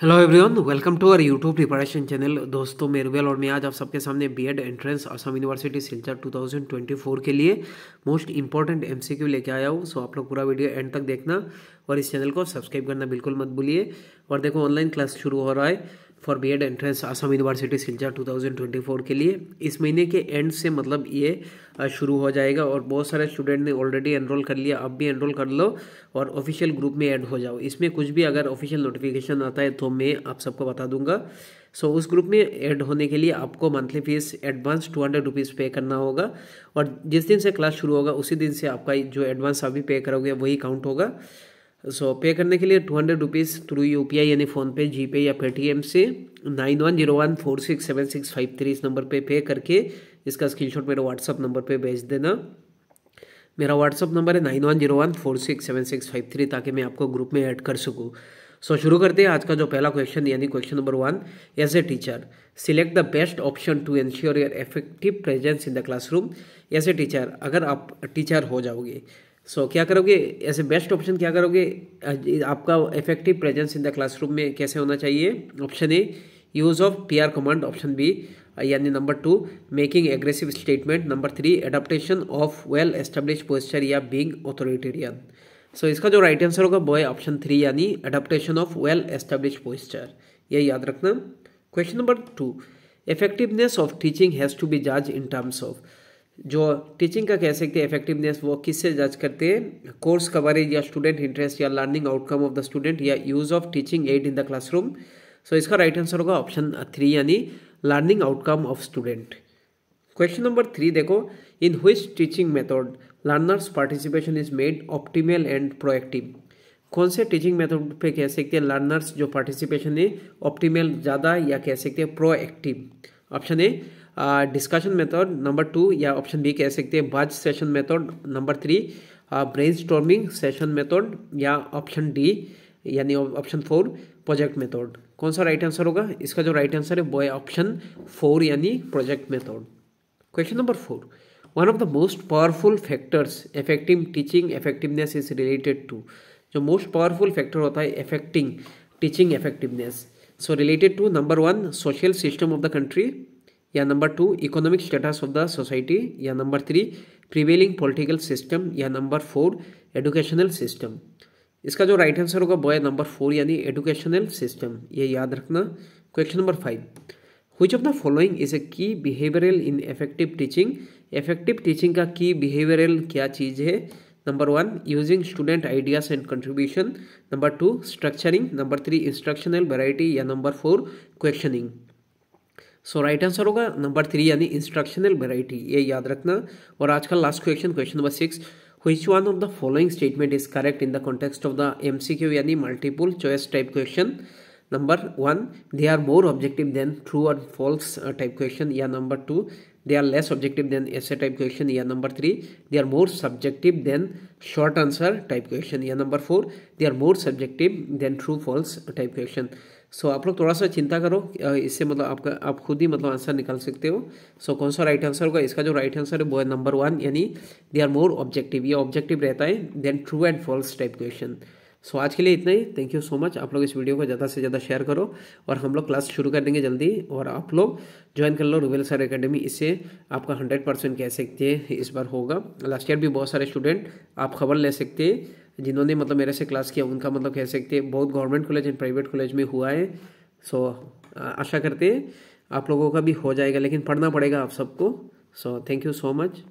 hello everyone welcome to our YouTube preparation channel दोस्तों मैं रुबेल और मैं आज आप सबके सामने B Ed entrance Assam university Silchar 2024 के लिए मोस्ट इंपॉर्टेंट एमसीक्यू लेके आया हूँ सो आप लोग पूरा वीडियो एंड तक देखना और इस चैनल को सब्सक्राइब करना बिल्कुल मत भूलिए और देखो ऑनलाइन क्लास शुरू हो रहा है for B Ed entrance Assam university Silchar 2024 के लिए इस महीने के एंड से मतलब ये शुरू हो जाएगा और बहुत सारे स्टूडेंट ने ऑलरेडी एनरोल कर लिया आप भी एनरोल कर लो और ऑफिशियल ग्रुप में ऐड हो जाओ इसमें कुछ भी अगर ऑफिशियल नोटिफिकेशन आता है तो मैं आप सबको बता दूंगा सो so, उस ग्रुप में ऐड होने के लिए आपको monthly fees advance two hundred rupees pay करना होगा और जिस दिन से क्लास शुरू होगा उसी दिन से आपका जो एडवांस अभी पे करोगे वही काउंट होगा सो पे करने के लिए two hundred rupees through U P I यानी फ़ोनपे जी पे या पेटीएम से nine one zero one four six seven six five three इस नंबर पे पे करके इसका स्क्रीनशॉट मेरे व्हाट्सअप नंबर पे भेज देना मेरा व्हाट्सअप नंबर है nine one zero one four six seven six five three ताकि मैं आपको ग्रुप में ऐड कर सकूँ सो so, शुरू करते हैं आज का जो पहला क्वेश्चन यानी question number one as a teacher select the best option to ensure your effective presence in the classroom as a teacher अगर आप टीचर हो जाओगे सो क्या करोगे ऐसे बेस्ट ऑप्शन क्या करोगे आपका effective presence in the classroom में कैसे होना चाहिए option A use of P R command option B यानी number two making aggressive statement number three adaptation of well establish posture या बींग ऑथोरिटेरियन सो इसका जो राइट आंसर होगा वो है ऑप्शन थ्री यानी adaptation of well establish posture ये याद रखना question number two effectiveness of teaching has to be जज इन टर्म्स ऑफ जो टीचिंग का कह सकते हैं इफेक्टिवनेस वो किससे जज करते हैं कोर्स कवरेज या स्टूडेंट इंटरेस्ट या learning outcome of the student या use of teaching aid in the classroom so इसका राइट आंसर होगा ऑप्शन थ्री यानी learning outcome of student question number three देखो in which teaching method learners participation is made optimal and proactive कौन से teaching method पे कह सकते हैं लर्नर्स जो पार्टिसिपेशन है ऑप्टीमेल ज़्यादा या कह सकते हैं proactive option A discussion method number two या ऑप्शन बी कह सकते हैं buzz session method number three brainstorming session method या ऑप्शन डी यानी ऑप्शन फोर प्रोजेक्ट मेथड कौन सा राइट आंसर होगा इसका जो राइट आंसर है वो है ऑप्शन फोर यानी project method question number four one of the most powerful factors effective teaching effectiveness is related to जो मोस्ट पावरफुल फैक्टर होता है affecting teaching effectiveness so related to number one social system of the country या number two economic status of the society या number three prevailing political system या number four educational system इसका जो right answer होगा वो है number four यानी educational system ये याद रखना question number five which of the following is a key behavioral in effective teaching effective teaching का की बिहेवियरल क्या चीज़ है number one using student ideas and contribution number two structuring number three instructional variety या number four questioning so right answer होगा number three यानी instructional variety ये याद रखना और आज का last question question number six which one of the following statement is correct in the context of the M C Q यानी multiple choice type question number one they are more objective than true और false type question या number two they are less objective than essay type question yeah number 3 they are more subjective than short answer type question yeah number 4 they are more subjective than true false type question so so, आप लोग थोड़ा सा चिंता करो इससे मतलब आपका आप खुद ही मतलब आंसर निकाल सकते हो सो so, कौन सा राइट आंसर होगा इसका जो राइट आंसर है वो है नंबर वन यानी दे आर मोर ऑब्जेक्टिव ये ऑब्जेक्टिव रहता है than true and false type question so आज के लिए इतना ही थैंक यू सो मच आप लोग इस वीडियो को ज़्यादा से ज़्यादा शेयर करो और हम लोग क्लास शुरू कर देंगे जल्दी और आप लोग ज्वाइन कर लो रुबेल सर अकेडमी इससे आपका हंड्रेड परसेंट कह सकते हैं इस बार होगा लास्ट ईयर भी बहुत सारे स्टूडेंट आप खबर ले सकते हैं जिन्होंने मतलब मेरे से क्लास किया उनका मतलब कह सकते हैं बहुत government college and private college में हुआ है सो आशा करते हैं आप लोगों का भी हो जाएगा लेकिन पढ़ना पड़ेगा आप सबको so thank you so much